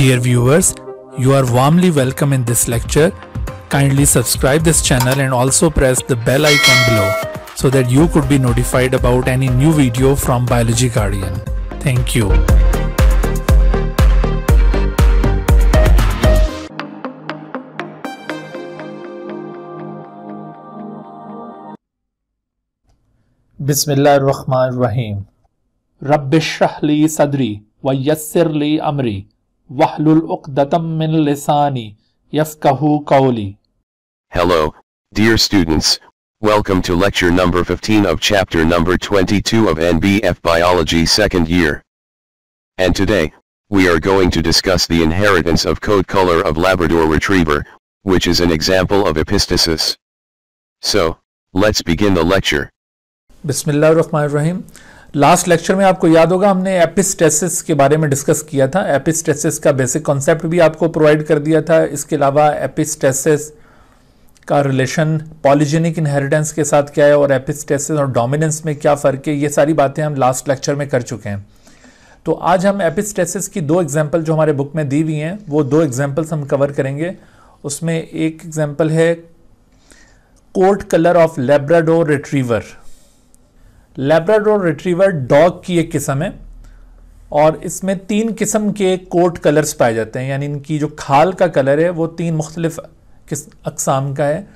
Dear viewers, you are warmly welcome in this lecture. Kindly subscribe this channel and also press the bell icon below so that you could be notified about any new video from Biology Guardian. Thank you. ar-Rahman ar Rahim. Rabbi Shrahli Sadri wa Yassir Li Amri Hello, dear students, welcome to lecture number 15 of chapter number 22 of NBF Biology second year. And today, we are going to discuss the inheritance of coat color of Labrador Retriever, which is an example of epistasis. So, let's begin the lecture. Bismillah ar-Rahman ar-Rahim. Last lecture में आपको याद होगा हमने epistasis के बारे में discuss किया था एपिस्टेसिस का बेसिक कॉन्सेप्ट भी आपको प्रोवाइड कर दिया था इसके अलावा एपिस्टेसिस का रिलेशन पॉलीजेनिक इनहेरिटेंस के साथ क्या है और एपिस्टेसिस और डोमिनेंस में क्या फ़र्क है ये सारी बातें हम लास्ट लेक्चर में कर चुके हैं तो आज हम एपिस्टेसिस की दो एग्जाम्पल जो हमारे बुक में दी हुई हैं वो दो एग्जाम्पल्स हम कवर करेंगे उसमें एक एग्जाम्पल है coat colour of Labrador retriever Labrador retriever dog की एक किस्म है और इसमें तीन किस्म के कोट कलर्स पाए जाते हैं यानी इनकी जो खाल का कलर है वो तीन मुख्तलिफ अकसाम का है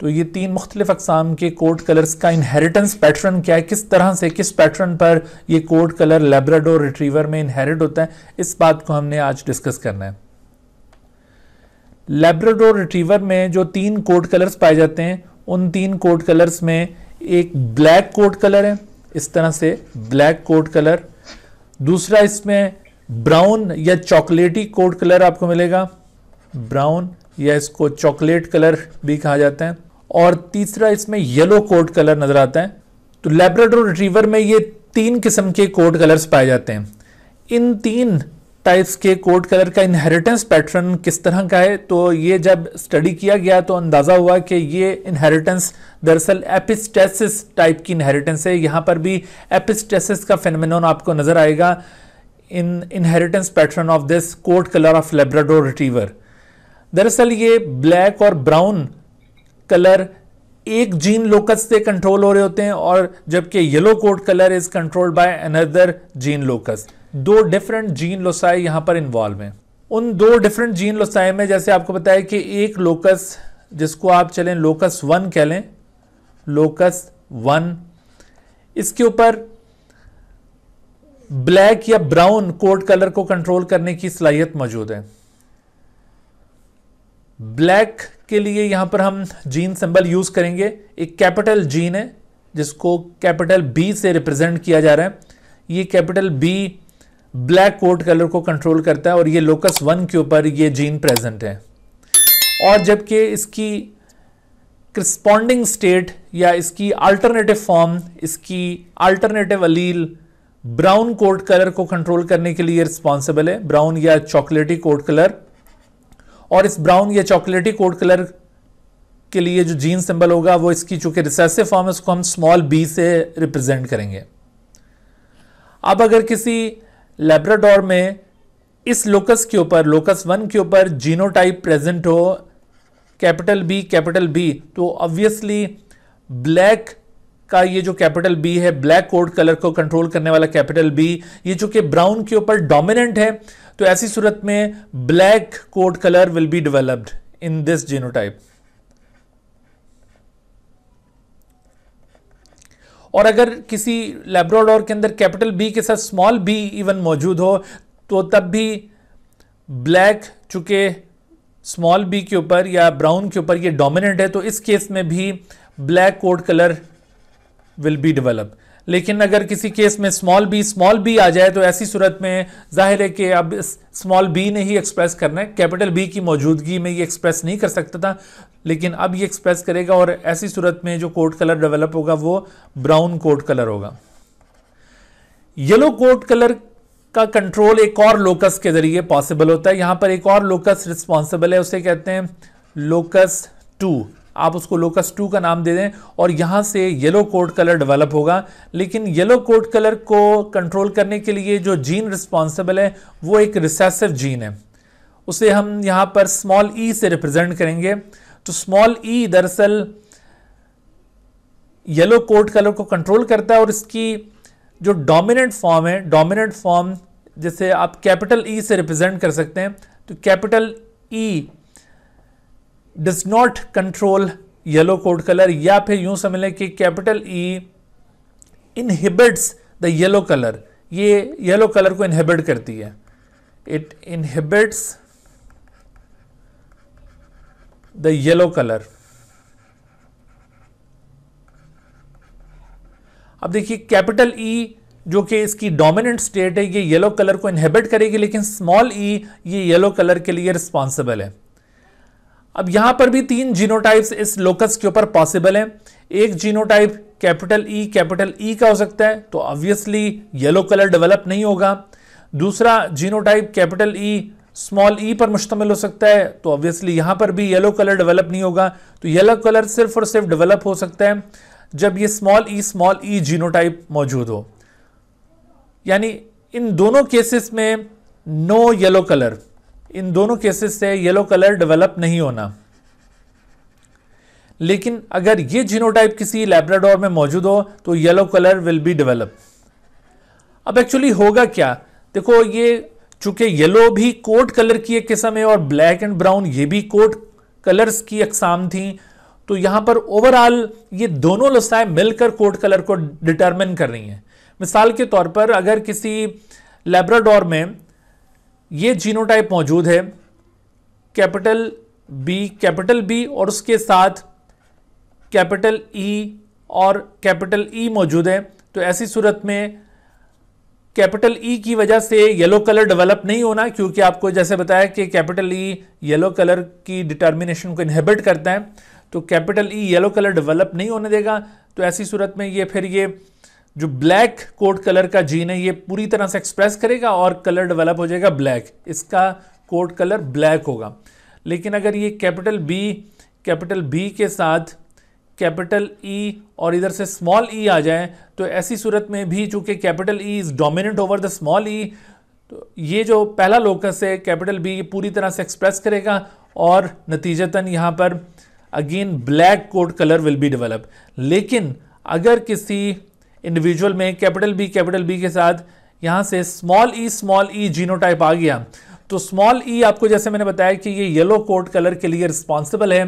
तो ये तीन मुख्तलिफ अकसाम के कोट कलर्स का इनहेरिटेंस पैटर्न क्या है किस तरह से किस पैटर्न पर यह कोट कलर लेब्राडोर रिट्रीवर में इनहेरिट होता है इस बात को हमने आज डिस्कस करना है लेब्राडोर रिट्रीवर में जो तीन कोट कलर्स पाए जाते हैं उन तीन कोट कलर्स में एक ब्लैक कोट कलर है इस तरह से ब्लैक कोट कलर दूसरा इसमें ब्राउन या चॉकलेटी कोट कलर आपको मिलेगा ब्राउन या इसको चॉकलेट कलर भी कहा जाता है और तीसरा इसमें येलो कोट कलर नज़र आता है तो लेब्राडोर रिट्रीवर में ये तीन किस्म के कोट कलर्स पाए जाते हैं इन तीन टाइप्स के कोड कलर का इनहेरिटेंस पैटर्न किस तरह का है तो ये जब स्टडी किया गया तो अंदाज़ा हुआ कि ये इनहेरिटेंस दरअसल एपिस्टेसिस टाइप की इनहेरिटेंस है यहाँ पर भी एपिस्टेसिस का फेनमिनोन आपको नज़र आएगा in inheritance pattern of this coat colour of Labrador retriever दरअसल ये ब्लैक और ब्राउन कलर एक जीन लोकस से कंट्रोल हो रहे होते हैं और जबकि yellow coat colour is controlled by another gene locus दो डिफरेंट जीन लोसाई यहां पर इन्वॉल्व हैं उन दो डिफरेंट जीन लोसाई में जैसे आपको बताया कि एक लोकस जिसको आप चलें लोकस वन कह लें लोकस वन इसके ऊपर ब्लैक या ब्राउन कोट कलर को कंट्रोल करने की सलाहियत मौजूद है ब्लैक के लिए यहां पर हम जीन सिंबल यूज करेंगे एक कैपिटल जीन है जिसको कैपिटल बी से रिप्रेजेंट किया जा रहा है ये capital B black coat colour को कंट्रोल करता है और ये लोकस वन के ऊपर ये जीन प्रेजेंट है और जबकि इसकी क्रिस्पॉन्डिंग स्टेट या इसकी अल्टरनेटिव फॉर्म इसकी alternative allele brown coat colour को कंट्रोल करने के लिए रिस्पॉन्सिबल है ब्राउन या चॉकलेटी कोट कलर और इस ब्राउन या चॉकलेटी कोट कलर के लिए जो जीन सिंबल होगा वो इसकी चूंकि रिसेसिव फॉर्म है उसको हम स्मॉल बी से रिप्रेजेंट करेंगे अब अगर किसी लेब्राडोर में इस लोकस के ऊपर लोकस वन के ऊपर जीनोटाइप प्रेजेंट हो कैपिटल बी कैपिटल बी तो ऑब्वियसली ब्लैक का ये जो कैपिटल बी है ब्लैक कोड कलर को कंट्रोल करने वाला कैपिटल बी ये चूंकि ब्राउन के ऊपर डोमिनेंट है तो ऐसी सूरत में black coat colour will be developed in this genotype और अगर किसी लेब्रोडोर के अंदर कैपिटल बी के साथ स्मॉल बी इवन मौजूद हो तो तब भी ब्लैक चूंकि स्मॉल बी के ऊपर या ब्राउन के ऊपर ये डोमिनेंट है तो इस केस में भी black coat colour will be develop लेकिन अगर किसी केस में स्मॉल बी स्मॉल बी आ जाए तो ऐसी सूरत में जाहिर है कि अब स्मॉल बी ने ही एक्सप्रेस करना है कैपिटल बी की मौजूदगी में ये एक्सप्रेस नहीं कर सकता था लेकिन अब ये एक्सप्रेस करेगा और ऐसी सूरत में जो कोट कलर डेवलप होगा वो ब्राउन कोट कलर होगा येलो कोट कलर का कंट्रोल एक और लोकस के जरिए पॉसिबल होता है यहां पर एक और लोकस रिस्पॉन्सिबल है उसे कहते हैं लोकस टू आप उसको लोकस टू का नाम दे दें और यहाँ से येलो कोड कलर डेवलप होगा लेकिन येलो कोड कलर को कंट्रोल करने के लिए जो जीन रिस्पॉन्सिबल है वो एक रिसेसिव जीन है उसे हम यहाँ पर स्मॉल ई e से रिप्रेजेंट करेंगे तो स्मॉल ई e दरअसल येलो कोड कलर को कंट्रोल करता है और इसकी जो डोमिनेंट फॉर्म है डोमिनेंट फॉर्म जैसे आप कैपिटल ई e से रिप्रेजेंट कर सकते हैं तो capital E e does not control yellow coat colour या फिर यूं समझ लें कि capital E inhibits the yellow colour ये येलो कलर को इनहिबिट करती है it inhibits the yellow colour अब देखिए कैपिटल ई e जो कि इसकी डोमिनेंट स्टेट है ये येलो कलर को इनहेबिट करेगी लेकिन स्मॉल ई e ये येलो कलर के लिए रिस्पॉन्सिबल है अब यहां पर भी तीन जीनोटाइप्स इस लोकस के ऊपर पॉसिबल हैं एक genotype capital E e, capital E e का हो सकता है तो ऑब्वियसली येलो कलर डेवलप नहीं होगा दूसरा genotype capital E small E पर मुश्तमिल हो सकता है तो ऑब्वियसली यहां पर भी येलो कलर डेवलप नहीं होगा तो येलो कलर सिर्फ और सिर्फ डेवलप हो सकता है जब ये small E small E genotype मौजूद हो यानी इन दोनों केसेस में नो येलो कलर इन दोनों केसेस से येलो कलर डेवलप नहीं होना लेकिन अगर ये जीनोटाइप किसी लेब्राडोर में मौजूद हो तो yellow colour will be develop अब एक्चुअली होगा क्या देखो ये चूंकि येलो भी कोट कलर की एक किस्म है और ब्लैक एंड ब्राउन ये भी कोट कलर्स की अकसाम थी तो यहां पर ओवरऑल ये दोनों लसाएं मिलकर कोट कलर को डिटरमिन कर रही हैं मिसाल के तौर पर अगर किसी लेब्राडोर में ये जीनोटाइप मौजूद है कैपिटल बी कैपिटल बी और उसके साथ कैपिटल ई e और कैपिटल ई e मौजूद है तो ऐसी सूरत में कैपिटल ई e की वजह से येलो कलर डेवलप नहीं होना क्योंकि आपको जैसे बताया कि कैपिटल ई येलो कलर की डिटर्मिनेशन को इनहेबिट करता है तो capital E yellow colour develop नहीं होने देगा तो ऐसी सूरत में ये फिर ये जो ब्लैक कोट कलर का जीन है ये पूरी तरह से एक्सप्रेस करेगा और कलर डेवलप हो जाएगा ब्लैक इसका कोड कलर ब्लैक होगा लेकिन अगर ये कैपिटल बी कैपिटल बी के साथ कैपिटल ई e और इधर से स्मॉल ई e आ जाए तो ऐसी सूरत में भी चूंकि capital E is dominant over the small E तो ये जो पहला लोकस है कैपिटल बी ये पूरी तरह से एक्सप्रेस करेगा और नतीजतन यहाँ पर again black coat colour will be develop लेकिन अगर किसी इंडिविजुअल में कैपिटल बी कैपिटल बी के साथ यहां से small E small E genotype आ गया तो स्मॉल ई e आपको जैसे मैंने बताया कि ये येलो कोट कलर के लिए रिस्पॉन्सिबल है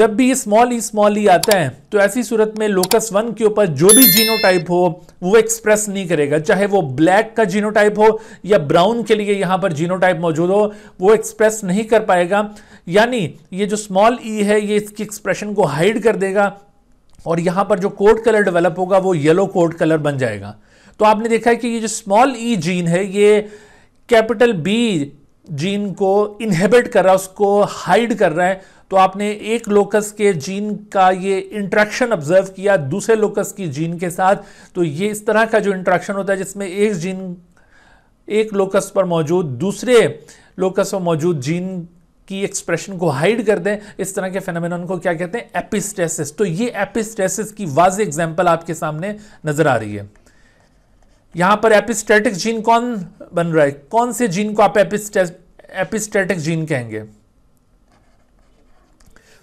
जब भी स्मॉल ई स्मॉल ई आता है तो ऐसी सूरत में लोकस वन के ऊपर जो भी जीनोटाइप हो वो एक्सप्रेस नहीं करेगा चाहे वो ब्लैक का जीनोटाइप हो या ब्राउन के लिए यहां पर जीनोटाइप मौजूद हो वो एक्सप्रेस नहीं कर पाएगा यानी ये जो स्मॉल ई e है ये इसकी एक्सप्रेशन को हाइड कर देगा और यहाँ पर जो कोड कलर डेवलप होगा वो येलो कोड कलर बन जाएगा तो आपने देखा है कि ये जो स्मॉल ई जीन है ये कैपिटल बी जीन को इनहेबिट कर रहा है उसको हाइड कर रहा है तो आपने एक लोकस के जीन का ये इंट्रैक्शन ऑब्जर्व किया दूसरे लोकस की जीन के साथ तो ये इस तरह का जो इंट्रैक्शन होता है जिसमें एक जीन एक लोकस पर मौजूद दूसरे लोकस पर मौजूद जीन की एक्सप्रेशन को हाइड कर दें इस तरह के फेनोमेनन को क्या कहते हैं एपिस्टेसिस तो ये एपिस्टेसिस की वाज एग्जाम्पल आपके सामने नजर आ रही है यहां पर एपिस्टेटिक जीन कौन बन रहा है कौन से जीन को आप एपिस्टे एपिस्टेटिक जीन कहेंगे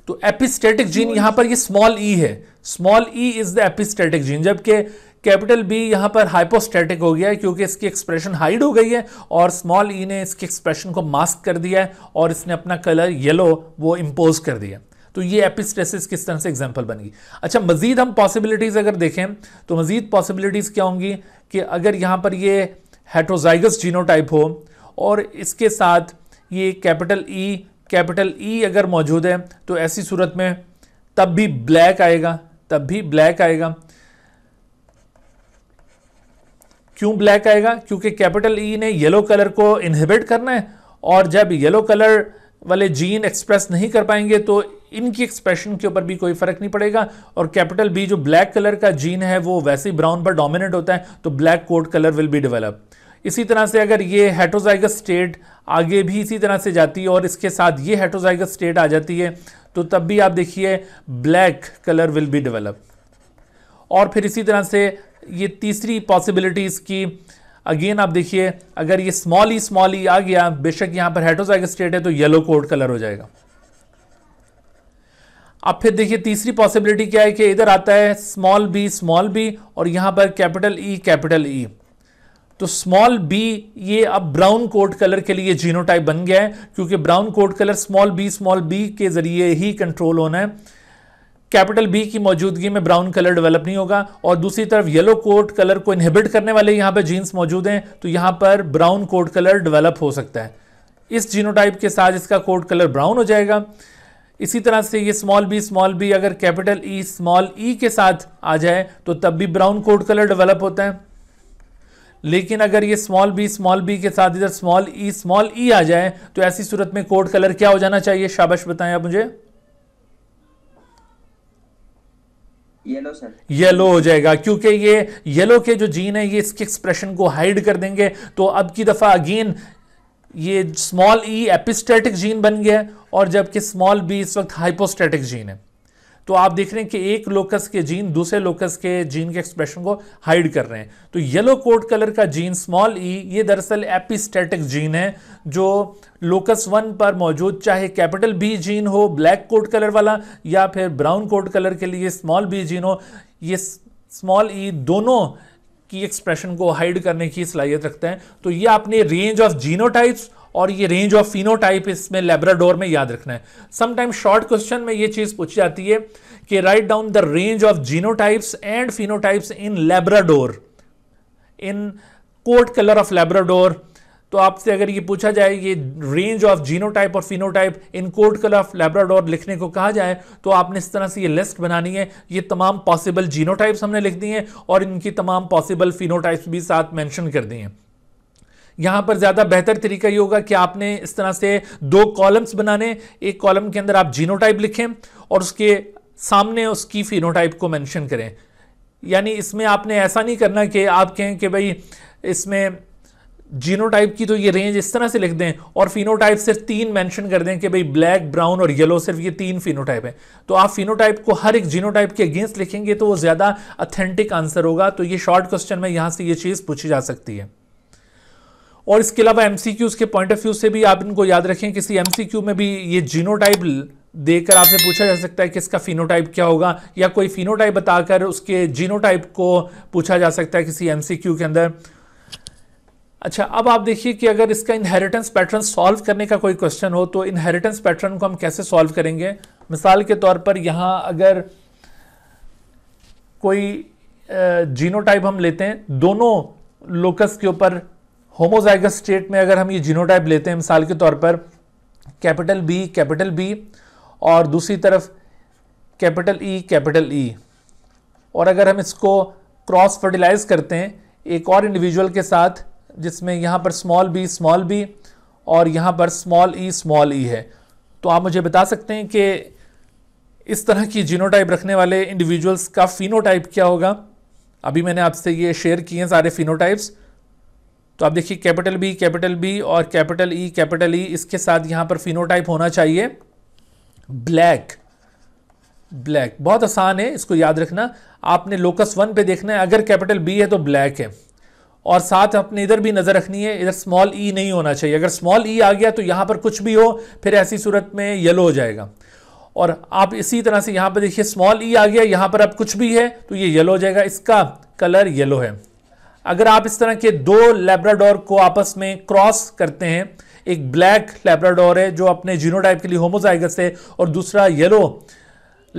तो एपिस्टेटिक जीन यहां पर ये स्मॉल ई e है small E is the epistatic gene जबकि कैपिटल बी यहाँ पर हाइपोस्टैटिक हो गया है क्योंकि इसकी एक्सप्रेशन हाइड हो गई है और स्मॉल ई e ने इसकी एक्सप्रेशन को मास्क कर दिया है और इसने अपना कलर येलो वो इम्पोज कर दिया तो ये एपिस्टेसिस किस तरह से एग्जाम्पल बनेगी अच्छा मजीद हम पॉसिबिलिटीज़ अगर देखें तो मजीद पॉसिबिलिटीज़ क्या होंगी कि अगर यहाँ पर ये हेट्रोजाइगस जीनोटाइप हो और इसके साथ ये कैपिटल ई कैपिटल ई अगर मौजूद है तो ऐसी सूरत में तब भी ब्लैक आएगा तब भी ब्लैक आएगा क्यों ब्लैक आएगा क्योंकि कैपिटल ई e ने येलो कलर को इनहिबिट करना है और जब येलो कलर वाले जीन एक्सप्रेस नहीं कर पाएंगे तो इनकी एक्सप्रेशन के ऊपर भी कोई फर्क नहीं पड़ेगा और कैपिटल बी जो ब्लैक कलर का जीन है वो वैसे ही ब्राउन पर डोमिनेट होता है तो black coat colour will be develop इसी तरह से अगर ये हेटोजाइगस स्टेट आगे भी इसी तरह से जाती है और इसके साथ ये हेटोजाइगस स्टेट आ जाती है तो तब भी आप देखिए black colour will be develop और फिर इसी तरह से ये तीसरी पॉसिबिलिटीज़ की अगेन आप देखिए अगर ये स्मॉल ई स्मॉल ही आ गया बेशक यहां पर हेटोजाइग स्टेट है तो येलो कोड कलर हो जाएगा अब फिर देखिए तीसरी पॉसिबिलिटी क्या है कि इधर आता है स्मॉल बी स्मॉल बी और यहां पर कैपिटल ई कैपिटल ई तो स्मॉल बी ये अब ब्राउन कोट कलर के लिए जीनोटाइप बन गया है क्योंकि brown coat colour small B small b के ज़रिए ही कंट्रोल होना है कैपिटल बी की मौजूदगी में ब्राउन कलर डेवलप नहीं होगा और दूसरी तरफ येलो कोट कलर को इनहिबिट करने वाले यहाँ पर जीन्स मौजूद हैं तो यहाँ पर ब्राउन कोट कलर डेवलप हो सकता है इस जीनोटाइप के साथ इसका कोट कलर ब्राउन हो जाएगा इसी तरह से ये स्मॉल बी स्मॉल बी अगर कैपिटल ई स्मॉल ई के साथ आ जाए तो तब भी ब्राउन कोट कलर डेवलप होता है लेकिन अगर ये स्मॉल बी स्मॉल बी के साथ इधर स्मॉल ई स्मॉल ई आ जाए तो ऐसी सूरत में कोड कलर क्या हो जाना चाहिए शाबाश बताएं आप मुझे येलो सर येलो हो जाएगा क्योंकि ये येलो के जो जीन है ये इसके एक्सप्रेशन को हाइड कर देंगे तो अब की दफ़ा अगेन ये स्मॉल ई एपिस्टेटिक जीन बन गया है और जबकि स्मॉल बी इस वक्त हाइपोस्टेटिक जीन है तो आप देख रहे हैं कि एक लोकस के जीन दूसरे लोकस के जीन के एक्सप्रेशन को हाइड कर रहे हैं तो येलो कोड कलर का जीन स्मॉल ई ये दरअसल एपिस्टेटिक जीन है जो लोकस वन पर मौजूद चाहे कैपिटल बी जीन हो ब्लैक कोड कलर वाला या फिर ब्राउन कोड कलर के लिए स्मॉल बी जीन हो ये स्मॉल ई e दोनों की एक्सप्रेशन को हाइड करने की सलाहियत रखते हैं तो ये अपने रेंज ऑफ जीनोटाइप्स और ये रेंज ऑफ फिनोटाइप इसमें लेब्राडोर में याद रखना है समटाइम शॉर्ट क्वेश्चन में ये चीज पूछी जाती है कि right down the range of genotypes and phenotypes in Labrador in coat colour of Labrador तो आपसे अगर ये पूछा जाए ये रेंज ऑफ जीनोटाइप और phenotype in coat colour of Labrador लिखने को कहा जाए तो आपने इस तरह से ये लिस्ट बनानी है ये तमाम पॉसिबल जीनोटाइप्स हमने लिख दी हैं और इनकी तमाम पॉसिबल फिनोटाइप्स भी साथ मेंशन कर दी हैं यहां पर ज्यादा बेहतर तरीका ये होगा कि आपने इस तरह से दो कॉलम्स बनाने एक कॉलम के अंदर आप जीनोटाइप लिखें और उसके सामने उसकी फिनोटाइप को मेंशन करें यानी इसमें आपने ऐसा नहीं करना कि आप कहें कि भाई इसमें जीनोटाइप की तो ये रेंज इस तरह से लिख दें और फिनोटाइप सिर्फ तीन मेंशन कर दें कि भाई ब्लैक ब्राउन और येलो सिर्फ ये तीन फिनोटाइप हैं तो आप फिनोटाइप को हर एक जीनोटाइप के अगेंस्ट लिखेंगे तो वो ज़्यादा अथेंटिक आंसर होगा तो ये शॉर्ट क्वेश्चन में यहाँ से ये चीज़ पूछी जा सकती है और इसके अलावा एमसीक्यूज के पॉइंट ऑफ व्यू से भी आप इनको याद रखें किसी एमसीक्यू में भी ये जीनोटाइप देकर आपसे पूछा जा सकता है कि इसका फिनोटाइप क्या होगा या कोई फिनोटाइप बताकर उसके जीनोटाइप को पूछा जा सकता है किसी एमसीक्यू के अंदर अच्छा अब आप देखिए कि अगर इसका इनहेरिटेंस पैटर्न सॉल्व करने का कोई क्वेश्चन हो तो इनहेरिटेंस पैटर्न को हम कैसे सॉल्व करेंगे मिसाल के तौर पर यहाँ अगर कोई जीनोटाइप हम लेते हैं दोनों लोकस के ऊपर होमोजाइगस स्टेट में अगर हम ये जीनोटाइप लेते हैं मिसाल के तौर पर कैपिटल बी कैपिटल बी और दूसरी तरफ कैपिटल ई कैपिटल ई और अगर हम इसको क्रॉस फर्टिलाइज करते हैं एक और इंडिविजुअल के साथ जिसमें यहाँ पर स्मॉल बी स्मॉल बी और यहाँ पर स्मॉल ई स्मॉल ई है तो आप मुझे बता सकते हैं कि इस तरह की जीनोटाइप रखने वाले इंडिविजुअल्स का फिनोटाइप क्या होगा अभी मैंने आपसे ये शेयर किए हैं सारे फिनोटाइप्स तो आप देखिए कैपिटल बी कैपिटल बी और capital E e, capital E e, इसके साथ यहां पर फिनोटाइप होना चाहिए ब्लैक ब्लैक बहुत आसान है इसको याद रखना आपने लोकस वन पे देखना है अगर कैपिटल बी है तो ब्लैक है और साथ अपने इधर भी नज़र रखनी है इधर स्मॉल ई e नहीं होना चाहिए अगर स्मॉल ई e आ गया तो यहां पर कुछ भी हो फिर ऐसी सूरत में येलो हो जाएगा और आप इसी तरह से यहां पर देखिए स्मॉल ई e आ गया यहां पर अब कुछ भी है तो ये येलो हो जाएगा इसका कलर येलो है अगर आप इस तरह के दो लेब्राडोर को आपस में क्रॉस करते हैं एक ब्लैक लेब्राडोर है जो अपने जीनोटाइप के लिए होमोजाइगस है और दूसरा येलो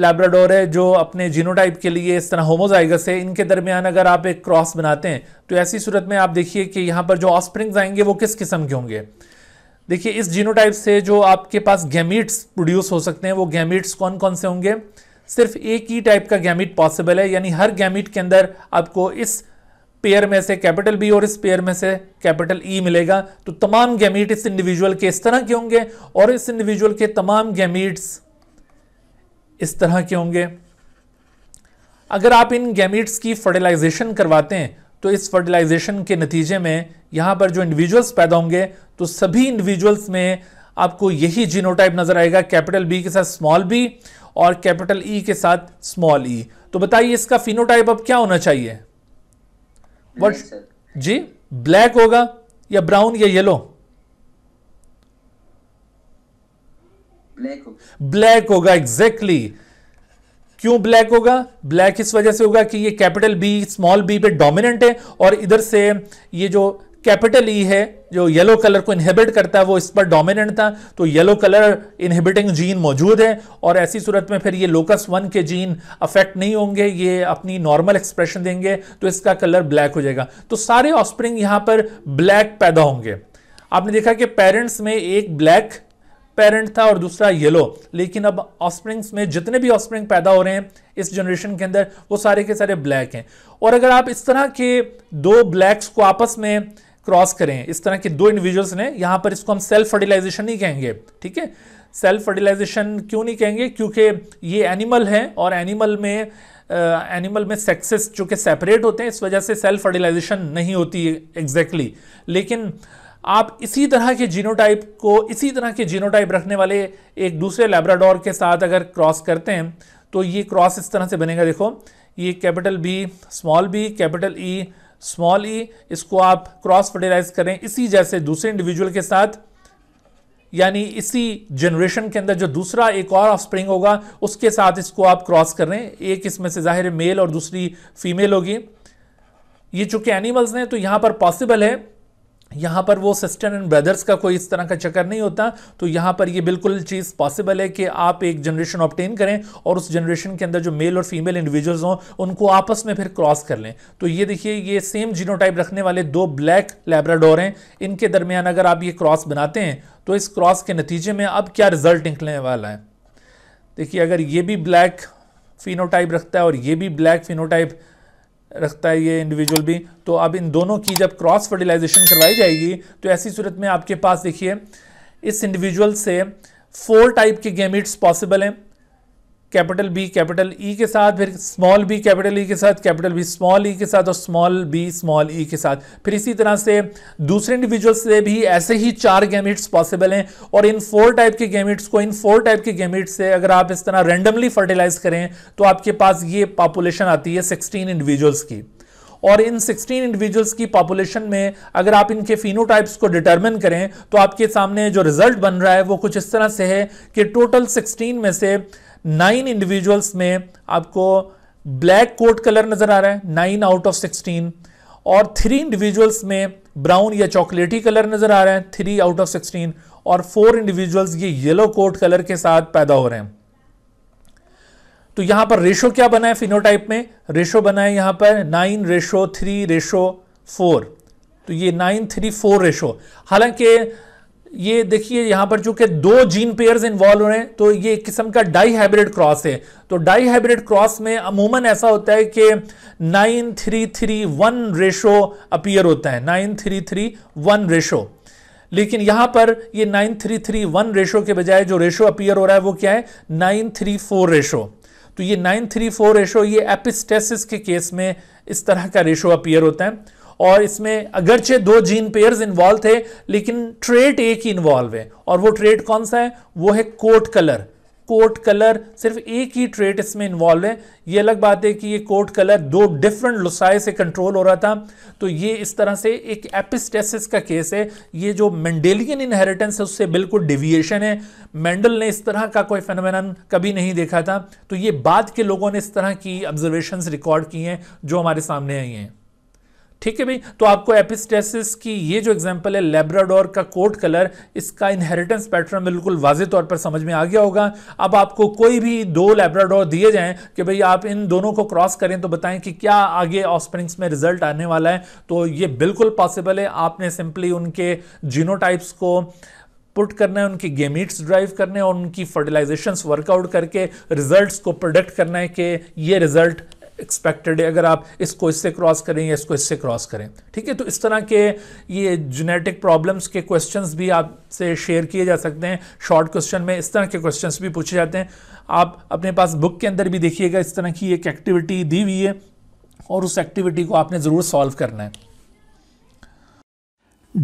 लेब्राडोर है जो अपने जीनोटाइप के लिए इस तरह होमोजाइगस है इनके दरमियान अगर आप एक क्रॉस बनाते हैं तो ऐसी सूरत में आप देखिए कि यहाँ पर जो ऑस्प्रिंग्स आएंगे वो किस किस्म के होंगे देखिए इस जीनोटाइप से जो आपके पास गैमिट्स प्रोड्यूस हो सकते हैं वो गैमिट्स कौन कौन से होंगे सिर्फ एक ही टाइप का गैमिट पॉसिबल है यानी हर गैमिट के अंदर आपको इस पेयर में से कैपिटल बी और इस पेयर में से कैपिटल ई e मिलेगा तो तमाम गैमीट इस इंडिविजुअल के इस तरह के होंगे और इस इंडिविजुअल के तमाम गैमीट्स इस तरह के होंगे अगर आप इन गैमीट्स की फर्टिलाइजेशन करवाते हैं तो इस फर्टिलाइजेशन के नतीजे में यहां पर जो इंडिविजुअल्स पैदा होंगे तो सभी इंडिविजुअल्स में आपको यही जीनोटाइप नजर आएगा कैपिटल बी के साथ स्मॉल बी और कैपिटल ई e के साथ स्मॉल ई e. तो बताइए इसका फिनोटाइप अब क्या होना चाहिए व्हाट जी ब्लैक होगा या ब्राउन या येलो ब्लैक होगा ब्लैक होगा एग्जैक्टली क्यों ब्लैक होगा ब्लैक इस वजह से होगा कि ये कैपिटल बी स्मॉल बी पे डोमिनेंट है और इधर से ये जो कैपिटल ई e है जो येलो कलर को इनहिबिट करता है वो इस पर डोमिनेंट था तो येलो कलर इनहिबिटिंग जीन मौजूद है और ऐसी सूरत में फिर ये लोकस वन के जीन अफेक्ट नहीं होंगे ये अपनी नॉर्मल एक्सप्रेशन देंगे तो इसका कलर ब्लैक हो जाएगा तो सारे ऑस्प्रिंग यहाँ पर ब्लैक पैदा होंगे आपने देखा कि पेरेंट्स में एक ब्लैक पेरेंट था और दूसरा येलो लेकिन अब ऑस्प्रिंग्स में जितने भी ऑस्प्रिंग पैदा हो रहे हैं इस जनरेशन के अंदर वो सारे के सारे ब्लैक हैं और अगर आप इस तरह के दो ब्लैक्स को आपस में क्रॉस करें इस तरह के दो इंडिविजुअल्स ने यहाँ पर इसको हम सेल्फ फर्टिलाइजेशन नहीं कहेंगे ठीक है सेल्फ फर्टिलाइजेशन क्यों नहीं कहेंगे क्योंकि ये एनिमल है और एनिमल में एनिमल में सेक्सेस जो कि सेपरेट होते हैं इस वजह से सेल्फ फर्टिलाइजेशन नहीं होती एग्जैक्टली exactly. लेकिन आप इसी तरह के जीनोटाइप को इसी तरह के जीनोटाइप रखने वाले एक दूसरे लेब्राडोर के साथ अगर क्रॉस करते हैं तो ये क्रॉस इस तरह से बनेगा देखो ये capital B small b capital E small e इसको आप क्रॉस फर्टिलाइज करें इसी जैसे दूसरे इंडिविजुअल के साथ यानी इसी जनरेशन के अंदर जो दूसरा एक और ऑफस्प्रिंग होगा उसके साथ इसको आप क्रॉस करें एक इसमें से जाहिर मेल और दूसरी फीमेल होगी ये चूंकि एनिमल्स हैं तो यहां पर पॉसिबल है यहाँ पर वो सिस्टर एंड ब्रदर्स का कोई इस तरह का चक्कर नहीं होता तो यहाँ पर ये बिल्कुल चीज़ पॉसिबल है कि आप एक जनरेशन ऑप्टेन करें और उस जनरेशन के अंदर जो मेल और फीमेल इंडिविजुअल्स हों उनको आपस में फिर क्रॉस कर लें तो ये देखिए ये सेम जीनोटाइप रखने वाले दो ब्लैक लेब्राडोर हैं इनके दरमियान अगर आप ये क्रॉस बनाते हैं तो इस क्रॉस के नतीजे में अब क्या रिजल्ट निकलने वाला है देखिए अगर ये भी ब्लैक फिनोटाइप रखता है और ये भी ब्लैक फिनोटाइप रखता है ये इंडिविजुअल भी तो अब इन दोनों की जब क्रॉस फर्टिलाइजेशन करवाई जाएगी तो ऐसी सूरत में आपके पास देखिए इस इंडिविजुअल से फोर टाइप के गेमिट्स पॉसिबल हैं कैपिटल बी कैपिटल ई के साथ फिर स्मॉल बी कैपिटल ई के साथ कैपिटल बी स्मॉल ई के साथ और स्मॉल बी स्मॉल ई के साथ फिर इसी तरह से दूसरे इंडिविजुअल से भी ऐसे ही चार गैमिट्स पॉसिबल हैं और इन फोर टाइप के गैमिट्स को इन फोर टाइप के गैमिट्स से अगर आप इस तरह रेंडमली फर्टिलाइज करें तो आपके पास ये पॉपुलेशन आती है सिक्सटीन इंडिविजुअल्स की और इन 16 इंडिविजुअल्स की पॉपुलेशन में अगर आप इनके फिनोटाइप्स को डिटरमिन करें तो आपके सामने जो रिजल्ट बन रहा है वो कुछ इस तरह से है कि टोटल 16 में से नाइन इंडिविजुअल्स में आपको ब्लैक कोट कलर नजर आ रहा है नाइन आउट ऑफ सिक्सटीन और थ्री इंडिविजुअल्स में ब्राउन या चॉकलेटी कलर नजर आ रहा है थ्री आउट ऑफ सिक्सटीन और फोर इंडिविजुअल्स ये येलो कोट कलर के साथ पैदा हो रहे हैं तो यहां पर रेशो क्या बना है फिनोटाइप में रेशो बना है यहां पर nine ratio three ratio four तो ये नाइन थ्री फोर रेशो हालांकि ये देखिए यहां पर चूंकि दो जीन पेयर इन्वॉल्व हो रहे हैं तो ये एक किस्म का डाई हाइब्रिड क्रॉस है तो डाई हाइब्रिड क्रॉस में अमूमन ऐसा होता है कि nine three three one ratio appear होता है nine three three one ratio लेकिन यहां पर ये nine three three one ratio के बजाय जो रेशो अपियर हो रहा है वो क्या है नाइन थ्री फोर रेशो तो ये नाइन थ्री फोर रेशो ये एपिस्टेसिस के केस में इस तरह का रेशो अपियर होता है और इसमें अगरचे दो जीन पेयर्स इन्वॉल्व थे लेकिन ट्रेट एक ही इन्वॉल्व है और वो ट्रेट कौन सा है वो है कोट कलर कोट कलर सिर्फ एक ही ट्रेट इसमें इन्वॉल्व है ये अलग बात है कि ये कोट कलर दो डिफरेंट लुसाए से कंट्रोल हो रहा था तो ये इस तरह से एक एपिस्टेसिस का केस है ये जो मेंडेलियन इनहेरिटेंस है उससे बिल्कुल डिविएशन है मेंडल ने इस तरह का कोई फेनोमेन कभी नहीं देखा था तो ये बाद के लोगों ने इस तरह की ऑब्जर्वेशन रिकॉर्ड की हैं जो हमारे सामने आई हैं ठीक है भाई तो आपको एपिस्टेसिस की ये जो एग्जांपल है लेब्राडोर का कोट कलर इसका इनहेरिटेंस पैटर्न बिल्कुल वाजे तौर पर समझ में आ गया होगा अब आपको कोई भी दो लेब्राडोर दिए जाएं कि भाई आप इन दोनों को क्रॉस करें तो बताएं कि क्या आगे ऑस्प्रिंग्स में रिजल्ट आने वाला है तो ये बिल्कुल पॉसिबल है आपने सिंपली उनके जीनोटाइप्स को पुट करना है उनकी गेमीट्स ड्राइव करने और उनकी फर्टिलाइजेशन वर्कआउट करके रिजल्ट्स को प्रोडक्ट करना है कि ये रिजल्ट एक्सपेक्टेड है अगर आप इसको इससे क्रॉस करें या इसको इससे क्रॉस करें ठीक है तो इस तरह के ये जेनेटिक प्रॉब्लम्स के क्वेश्चंस भी आपसे शेयर किए जा सकते हैं शॉर्ट क्वेश्चन में इस तरह के क्वेश्चंस भी पूछे जाते हैं आप अपने पास बुक के अंदर भी देखिएगा इस तरह की एक एक्टिविटी दी हुई है और उस एक्टिविटी को आपने ज़रूर सॉल्व करना है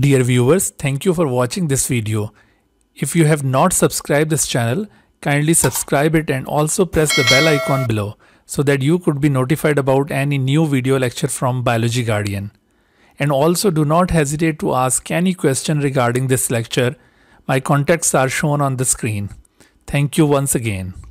dear viewers thank you for watching this video if you have not subscribe this channel kindly subscribe it and also press the bell icon below. so that you could be notified about any new video lecture from Biology Guardian. And also do not hesitate to ask any question regarding this lecture. My contacts are shown on the screen. Thank you once again.